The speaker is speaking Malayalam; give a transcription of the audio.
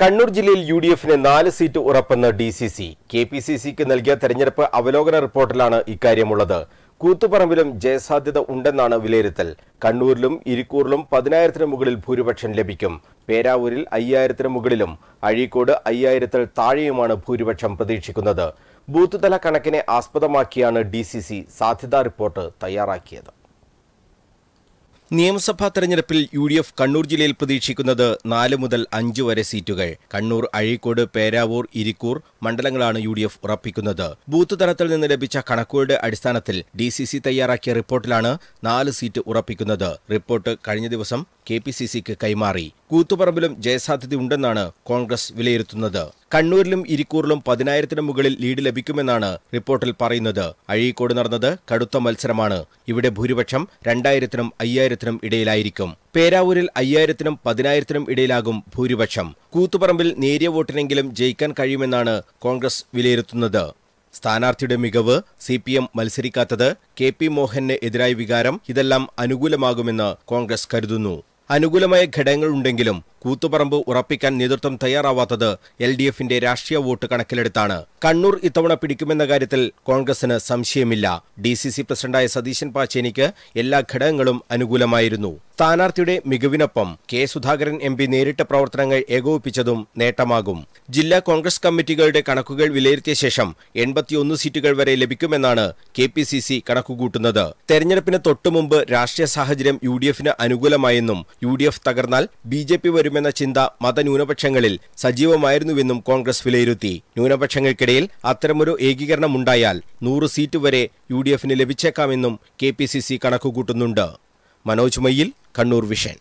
കണ്ണൂർ ജില്ലയിൽ യു ഡി എഫിന് നാല് സീറ്റ് ഉറപ്പെന്ന് D C C K P C സിക്ക് നൽകിയ തെരഞ്ഞെടുപ്പ് അവലോകന റിപ്പോർട്ടിലാണ് ഇക്കാര്യമുള്ളത് കൂത്തുപറമ്പിലും ജയസാധ്യത ഉണ്ടെന്നാണ് വിലയിരുത്തൽ കണ്ണൂരിലും ഇരിക്കൂറിലും പതിനായിരത്തിന് മുകളിൽ ഭൂരിപക്ഷം ലഭിക്കും പേരാവൂരിൽ അയ്യായിരത്തിന് മുകളിലും അഴീക്കോട് അയ്യായിരത്തിൽ താഴെയുമാണ് ഭൂരിപക്ഷം പ്രതീക്ഷിക്കുന്നത് ബൂത്തുതല കണക്കിനെ ആസ്പദമാക്കിയാണ് ഡി സി സി സാധ്യതാ റിപ്പോർട്ട് തയ്യാറാക്കിയത് നിയമസഭാ തെരഞ്ഞെടുപ്പിൽ യു ഡി എഫ് കണ്ണൂർ ജില്ലയിൽ പ്രതീക്ഷിക്കുന്നത് നാല് മുതൽ അഞ്ച് വരെ സീറ്റുകൾ കണ്ണൂർ അഴീക്കോട് പേരാവൂർ ഇരിക്കൂർ മണ്ഡലങ്ങളാണ് യു ഡി എഫ് ഉറപ്പിക്കുന്നത് ബൂത്ത് തലത്തിൽ നിന്ന് ലഭിച്ച കണക്കുകളുടെ അടിസ്ഥാനത്തിൽ ഡി സി സി തയ്യാറാക്കിയ റിപ്പോർട്ടിലാണ് നാല് സീറ്റ് ഉറപ്പിക്കുന്നത് റിപ്പോർട്ട് കഴിഞ്ഞ ദിവസം കെ പി സി സിക്ക് കൈമാറി കൂത്തുപറമ്പിലും ജയസാധ്യതയുണ്ടെന്നാണ് കോൺഗ്രസ് വിലയിരുത്തുന്നത് കണ്ണൂരിലും ഇരിക്കൂറിലും പതിനായിരത്തിനു മുകളിൽ ലീഡ് ലഭിക്കുമെന്നാണ് റിപ്പോർട്ടിൽ പറയുന്നത് അഴീക്കോട് നടന്നത് കടുത്ത മത്സരമാണ് ഇവിടെ ഭൂരിപക്ഷം രണ്ടായിരത്തിനും അയ്യായിരത്തിനും ഇടയിലായിരിക്കും പേരാവൂരിൽ അയ്യായിരത്തിനും പതിനായിരത്തിനും ഇടയിലാകും ഭൂരിപക്ഷം കൂത്തുപറമ്പിൽ നേരിയ വോട്ടിനെങ്കിലും ജയിക്കാൻ കഴിയുമെന്നാണ് കോൺഗ്രസ് വിലയിരുത്തുന്നത് സ്ഥാനാർത്ഥിയുടെ മികവ് സി പി എം മത്സരിക്കാത്തത് കെ പി മോഹന് എതിരായ വികാരം ഇതെല്ലാം അനുകൂലമാകുമെന്ന് കോൺഗ്രസ് കരുതുന്നു അനുകൂലമായ ഘടകങ്ങളുണ്ടെങ്കിലും കൂത്തുപറമ്പ് ഉറപ്പിക്കാൻ നേതൃത്വം തയ്യാറാവാത്തത് എൽ ഡി എഫിന്റെ രാഷ്ട്രീയ വോട്ട് കണക്കിലെടുത്താണ് കണ്ണൂർ ഇത്തവണ പിടിക്കുമെന്ന കാര്യത്തിൽ കോൺഗ്രസിന് സംശയമില്ല ഡി സി സി പ്രസിഡന്റായ സതീശൻ പാച്ചേനിക്ക് എല്ലാ ഘടകങ്ങളും അനുകൂലമായിരുന്നു സ്ഥാനാർത്ഥിയുടെ മികവിനൊപ്പം കെ സുധാകരൻ എം പി നേരിട്ട പ്രവർത്തനങ്ങൾ ഏകോപിപ്പിച്ചതും നേട്ടമാകും ജില്ലാ കോൺഗ്രസ് കമ്മിറ്റികളുടെ കണക്കുകൾ വിലയിരുത്തിയ ശേഷം എൺപത്തിയൊന്ന് സീറ്റുകൾ വരെ ലഭിക്കുമെന്നാണ് കെ പി സി സി കണക്കുകൂട്ടുന്നത് തെരഞ്ഞെടുപ്പിന് തൊട്ടുമുമ്പ് രാഷ്ട്രീയ സാഹചര്യം യു ഡി എഫിന് അനുകൂലമായെന്നും യു ഡി എഫ് തകർന്നാൽ ബി ജെ പി വരും മാറ്റുമെന്ന ചിന്ത മതന്യൂനപക്ഷങ്ങളിൽ സജീവമായിരുന്നുവെന്നും കോൺഗ്രസ് വിലയിരുത്തി ന്യൂനപക്ഷങ്ങൾക്കിടയിൽ അത്തരമൊരു ഏകീകരണം ഉണ്ടായാൽ നൂറ് സീറ്റ് വരെ യു ഡി എഫിന് ലഭിച്ചേക്കാമെന്നും കെ പി സി സി കണക്കുകൂട്ടുന്നുണ്ട് മനോജ് മയ്യിൽ കണ്ണൂർ വിഷൻ